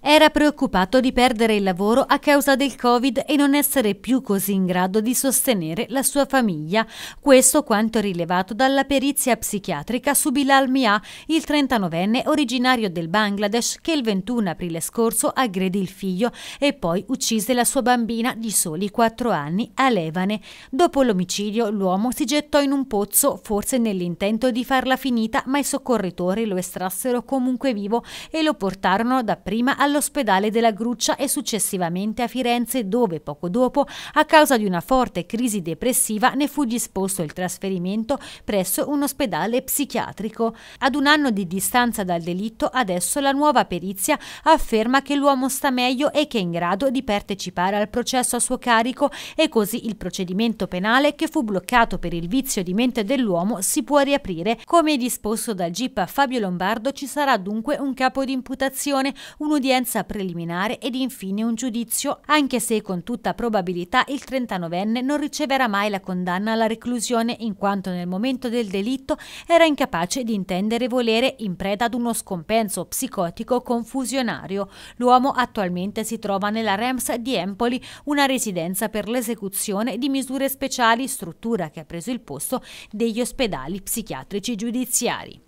Era preoccupato di perdere il lavoro a causa del Covid e non essere più così in grado di sostenere la sua famiglia. Questo quanto rilevato dalla perizia psichiatrica su Bilal Mia, il 39enne originario del Bangladesh che il 21 aprile scorso aggredì il figlio e poi uccise la sua bambina di soli 4 anni a Levane. Dopo l'omicidio l'uomo si gettò in un pozzo, forse nell'intento di farla finita, ma i soccorritori lo estrassero comunque vivo e lo portarono dapprima alla all'ospedale della Gruccia e successivamente a Firenze dove poco dopo, a causa di una forte crisi depressiva, ne fu disposto il trasferimento presso un ospedale psichiatrico. Ad un anno di distanza dal delitto, adesso la nuova perizia afferma che l'uomo sta meglio e che è in grado di partecipare al processo a suo carico e così il procedimento penale che fu bloccato per il vizio di mente dell'uomo si può riaprire. Come disposto dal GIP a Fabio Lombardo ci sarà dunque un capo di imputazione, un udienza udienza preliminare ed infine un giudizio, anche se con tutta probabilità il 39enne non riceverà mai la condanna alla reclusione in quanto nel momento del delitto era incapace di intendere e volere in preda ad uno scompenso psicotico confusionario. L'uomo attualmente si trova nella REMS di Empoli, una residenza per l'esecuzione di misure speciali, struttura che ha preso il posto degli ospedali psichiatrici giudiziari.